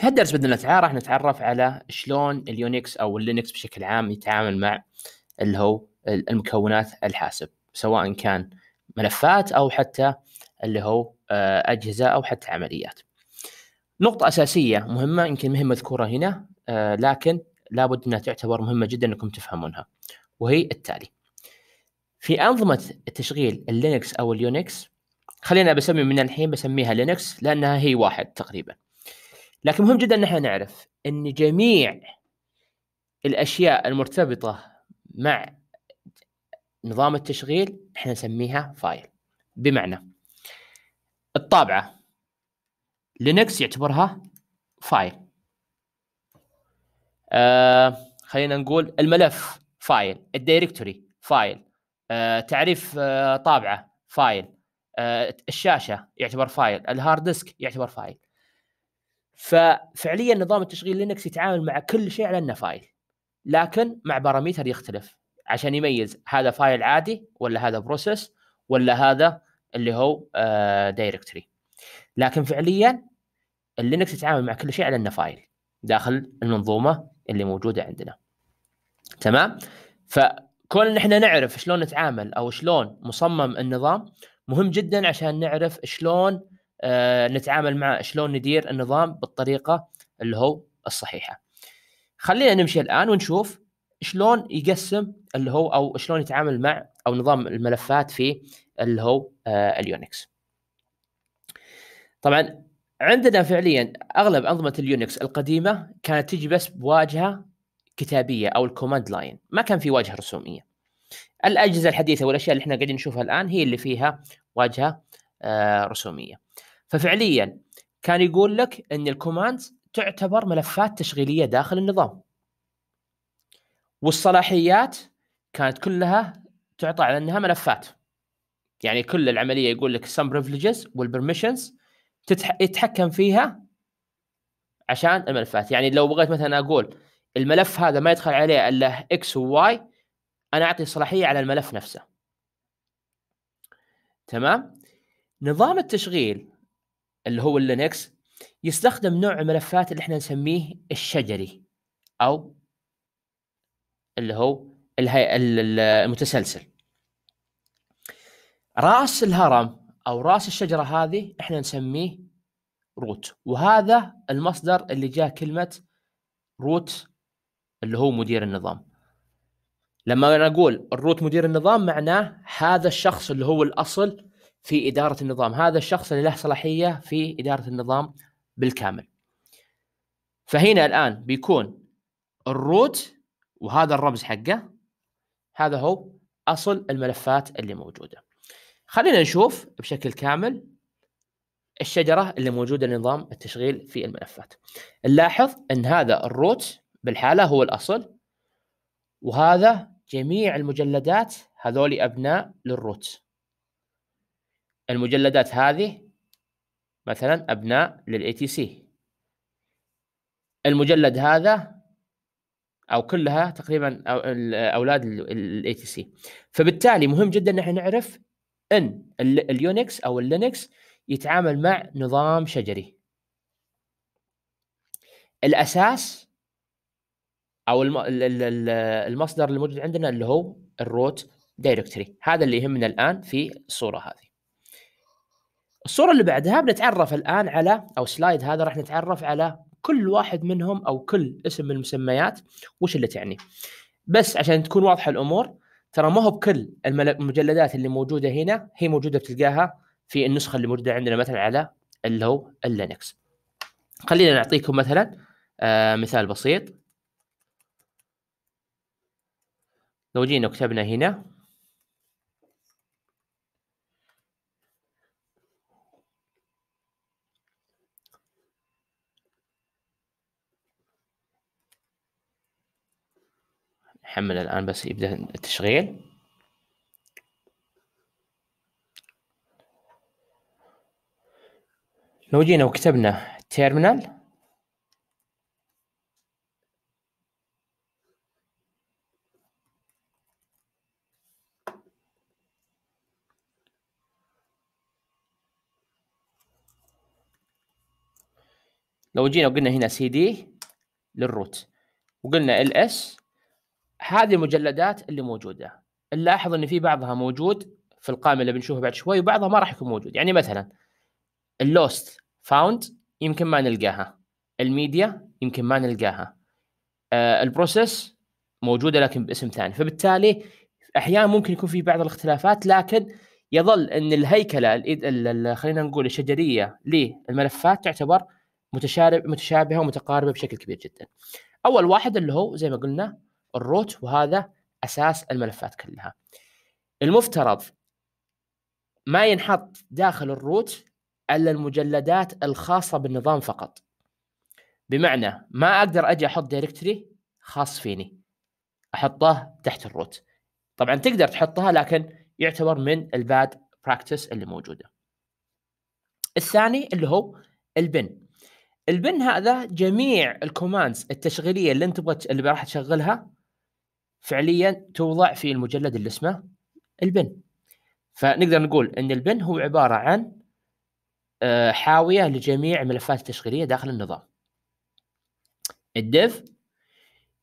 في هالدرس باذن الله راح نتعرف على شلون اليونكس او اللينكس بشكل عام يتعامل مع اللي هو المكونات الحاسب سواء كان ملفات او حتى اللي هو آه، اجهزه او حتى عمليات. نقطة أساسية مهمة يمكن مهمة مذكورة هنا آه، لكن لابد أنها تعتبر مهمة جدا أنكم تفهمونها وهي التالي في أنظمة التشغيل اللينكس أو اليونكس خلينا بسمي من الحين بسميها لينكس لأنها هي واحد تقريبا لكن مهم جدا ان احنا نعرف ان جميع الاشياء المرتبطه مع نظام التشغيل احنا نسميها فايل بمعنى الطابعه لينكس يعتبرها فايل آه خلينا نقول الملف فايل الدايركتوري فايل آه تعريف آه طابعه فايل آه الشاشه يعتبر فايل الهارد ديسك يعتبر فايل ففعليا نظام التشغيل لينكس يتعامل مع كل شيء على انه فايل لكن مع باراميتر يختلف عشان يميز هذا فايل عادي ولا هذا بروسيس ولا هذا اللي هو آه، دايركتري لكن فعليا اللينكس يتعامل مع كل شيء على انه فايل داخل المنظومه اللي موجوده عندنا تمام فكون ان احنا نعرف شلون نتعامل او شلون مصمم النظام مهم جدا عشان نعرف شلون آه، نتعامل مع شلون ندير النظام بالطريقه اللي هو الصحيحه خلينا نمشي الان ونشوف شلون يقسم اللي هو او شلون يتعامل مع او نظام الملفات في اللي هو آه، اليونكس طبعا عندنا فعليا اغلب انظمه اليونكس القديمه كانت تجي بس بواجهه كتابيه او الكوماند لاين ما كان في واجهه رسوميه الاجهزه الحديثه والاشياء اللي احنا قاعدين نشوفها الان هي اللي فيها واجهه آه، رسوميه ففعليا كان يقول لك ان الكوماندز تعتبر ملفات تشغيليه داخل النظام والصلاحيات كانت كلها تعطى على انها ملفات يعني كل العمليه يقول لك سم بريفليجز والبرميشنز يتحكم فيها عشان الملفات يعني لو بغيت مثلا اقول الملف هذا ما يدخل عليه الا اكس وواي انا اعطي صلاحيه على الملف نفسه تمام نظام التشغيل اللي هو اللينكس يستخدم نوع الملفات اللي احنا نسميه الشجري او اللي هو المتسلسل راس الهرم او راس الشجره هذه احنا نسميه روت وهذا المصدر اللي جاء كلمه روت اللي هو مدير النظام لما انا اقول الروت مدير النظام معناه هذا الشخص اللي هو الاصل في إدارة النظام هذا الشخص اللي له صلاحية في إدارة النظام بالكامل فهنا الآن بيكون الروت وهذا الرمز حقه هذا هو أصل الملفات اللي موجودة خلينا نشوف بشكل كامل الشجرة اللي موجودة لنظام التشغيل في الملفات نلاحظ أن هذا الروت بالحالة هو الأصل وهذا جميع المجلدات هذول أبناء للروت المجلدات هذه مثلا ابناء للاي تي سي المجلد هذا او كلها تقريبا اولاد الاي تي سي فبالتالي مهم جدا ان احنا نعرف ان اليونكس او اللينكس يتعامل مع نظام شجري الاساس او المصدر الموجود عندنا اللي هو الروت دايركتري هذا اللي يهمنا الان في الصوره هذه الصوره اللي بعدها بنتعرف الان على او سلايد هذا راح نتعرف على كل واحد منهم او كل اسم من المسميات وش اللي تعني بس عشان تكون واضحه الامور ترى ما هو بكل المجلدات اللي موجوده هنا هي موجوده بتلقاها في النسخه اللي موجوده عندنا مثلا على اللي هو اللينكس خلينا نعطيكم مثلا آه مثال بسيط لو جينا وكتبنا هنا حمل الآن بس يبدأ التشغيل لو جينا وكتبنا تيرمينال لو جينا وقلنا هنا سي دي للروت وقلنا ال اس هذه المجلدات اللي موجوده نلاحظ ان في بعضها موجود في القائمه اللي بنشوفها بعد شوي وبعضها ما راح يكون موجود يعني مثلا اللوست فاوند يمكن ما نلقاها الميديا يمكن ما نلقاها آه، البروسيس موجوده لكن باسم ثاني فبالتالي احيانا ممكن يكون في بعض الاختلافات لكن يظل ان الهيكله خلينا نقول الشجريه للملفات تعتبر متشابهه ومتقاربه بشكل كبير جدا. اول واحد اللي هو زي ما قلنا الروت وهذا اساس الملفات كلها المفترض ما ينحط داخل الروت الا المجلدات الخاصه بالنظام فقط بمعنى ما اقدر اجي احط دايركتري خاص فيني احطه تحت الروت طبعا تقدر تحطها لكن يعتبر من الباد براكتس اللي موجوده الثاني اللي هو البن البن هذا جميع الكوماندز التشغيليه اللي انت تبغى اللي راح تشغلها فعليا توضع في المجلد اللي اسمه البن فنقدر نقول ان البن هو عباره عن آه، حاويه لجميع الملفات التشغيليه داخل النظام الديف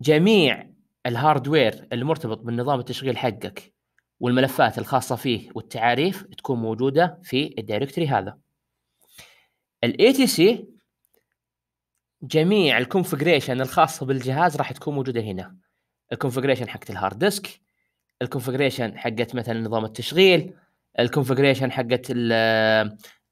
جميع الهاردوير المرتبط بالنظام التشغيل حقك والملفات الخاصه فيه والتعاريف تكون موجوده في الدايركتري هذا الاي تي سي جميع الكونفجريشن الخاصه بالجهاز راح تكون موجوده هنا الكونفجريشن حقت الهارد ديسك الكونفجريشن حقت مثلا نظام التشغيل الكونفجريشن حقت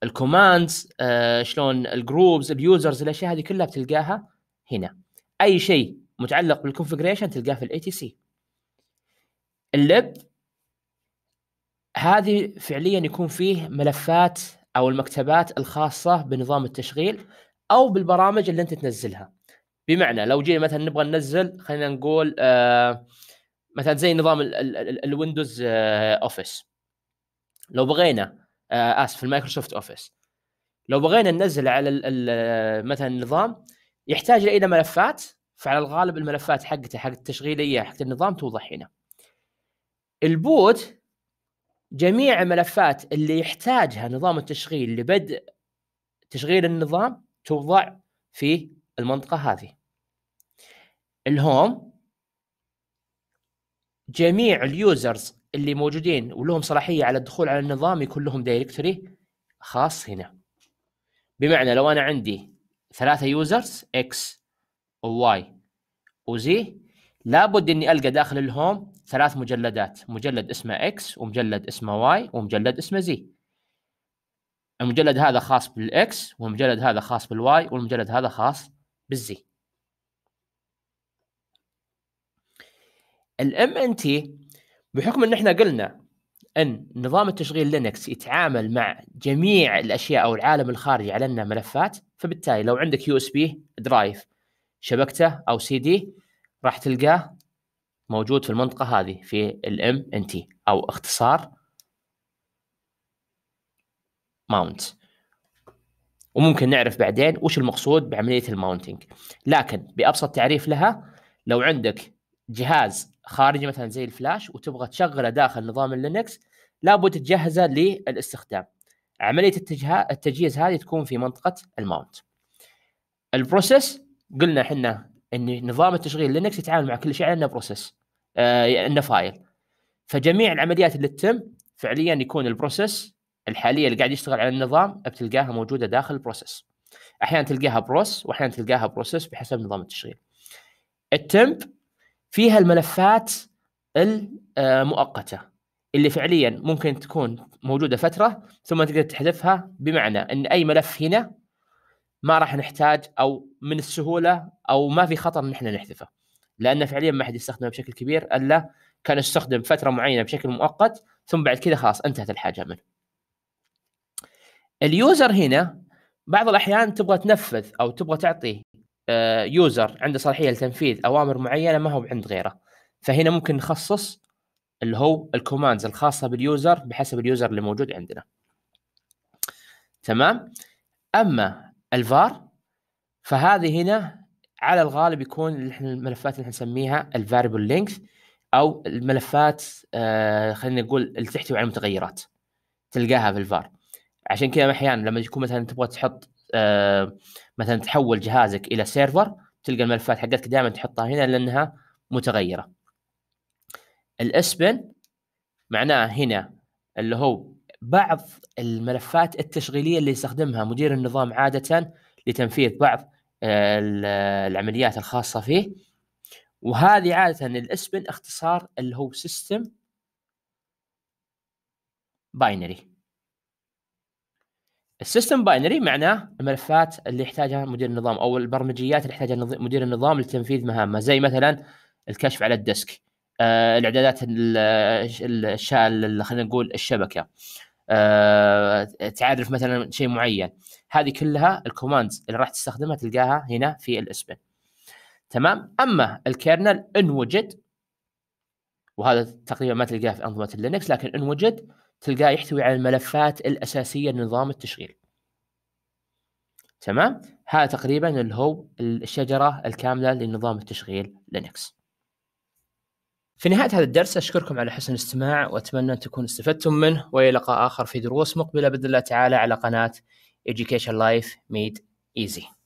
الكوماندز آه، آه، شلون الجروبز اليوزرز الاشياء هذه كلها بتلقاها هنا اي شيء متعلق بالكونفجريشن تلقاه في الاي تي سي اللب هذه فعليا يكون فيه ملفات او المكتبات الخاصه بنظام التشغيل او بالبرامج اللي انت تنزلها بمعنى لو جينا مثلا نبغى ننزل خلينا نقول آه مثلا زي نظام الويندوز اوفيس آه، لو بغينا آه اسف المايكروسوفت اوفيس لو بغينا ننزل على آه، مثلا النظام يحتاج الى ملفات فعلى الغالب الملفات حقته حق التشغيليه حق النظام توضح هنا البوت جميع الملفات اللي يحتاجها نظام التشغيل لبدء تشغيل النظام توضع في المنطقه هذه الهوم جميع اليوزرز اللي موجودين ولهم صلاحيه على الدخول على النظام يكون لهم دايركتوري خاص هنا بمعنى لو انا عندي ثلاثه يوزرز اكس وواي وزي لابد اني القى داخل الهوم ثلاث مجلدات مجلد اسمه اكس ومجلد اسمه واي ومجلد اسمه زي المجلد هذا خاص بالاكس والمجلد هذا خاص بالواي والمجلد هذا خاص بالزي الام ان تي بحكم ان احنا قلنا ان نظام التشغيل لينكس يتعامل مع جميع الاشياء او العالم الخارجي على انها ملفات فبالتالي لو عندك يو اس بي درايف شبكته او سي دي راح تلقاه موجود في المنطقه هذه في الام ان تي او اختصار ماونت وممكن نعرف بعدين وش المقصود بعمليه الماونتنج لكن بابسط تعريف لها لو عندك جهاز خارجي مثلا زي الفلاش وتبغى تشغله داخل نظام اللينكس لابد تجهزه للاستخدام عمليه التجه... التجهيز هذه تكون في منطقه الماونت البروسيس قلنا احنا ان نظام التشغيل لينكس يتعامل مع كل شيء على انه بروسيس آه انه فايل فجميع العمليات اللي تتم فعليا يكون البروسيس الحاليه اللي قاعد يشتغل على النظام بتلقاها موجوده داخل البروسيس احيانا تلقاها بروس واحيانا تلقاها بروسيس بحسب نظام التشغيل التمب فيها الملفات المؤقته اللي فعليا ممكن تكون موجوده فتره ثم تقدر تحذفها بمعنى ان اي ملف هنا ما راح نحتاج او من السهوله او ما في خطر ان احنا نحذفه لانه فعليا ما حد يستخدمه بشكل كبير الا كان يستخدم فتره معينه بشكل مؤقت ثم بعد كذا خلاص انتهت الحاجه منه. اليوزر هنا بعض الاحيان تبغى تنفذ او تبغى تعطيه آه، يوزر عنده صلاحيه لتنفيذ اوامر معينه ما هو عند غيره فهنا ممكن نخصص اللي هو الكوماندز الخاصه باليوزر بحسب اليوزر اللي موجود عندنا تمام اما الفار فهذه هنا على الغالب يكون الملفات اللي نسميها الفاريبل لينث او الملفات آه خلينا نقول اللي تحتوي على المتغيرات تلقاها في الفار عشان كذا احيانا لما يكون مثلا تبغى تحط آه، مثلا تحول جهازك الى سيرفر تلقى الملفات حقتك دائما تحطها هنا لانها متغيره الاسبن معناه هنا اللي هو بعض الملفات التشغيليه اللي يستخدمها مدير النظام عاده لتنفيذ بعض آه، العمليات الخاصه فيه وهذه عاده الاسبن اختصار اللي هو سيستم باينري السيستم باينري معناه الملفات اللي يحتاجها مدير النظام او البرمجيات اللي يحتاجها مدير النظام لتنفيذ مهامه زي مثلا الكشف على الديسك آه، الاعدادات خلينا نقول الشبكه آه، تعرف مثلا شيء معين هذه كلها الكوماندز اللي راح تستخدمها تلقاها هنا في الاسبن تمام اما الكيرنل ان وجد وهذا تقريبا ما تلقاه في انظمه اللينكس لكن ان وجد تلقاه يحتوي على الملفات الأساسية لنظام التشغيل تمام هذا تقريبا اللي هو الشجرة الكاملة لنظام التشغيل لينكس في نهاية هذا الدرس أشكركم على حسن الاستماع وأتمنى أن تكونوا استفدتم منه وإلى لقاء آخر في دروس مقبلة بإذن الله تعالى على قناة Education Life Made Easy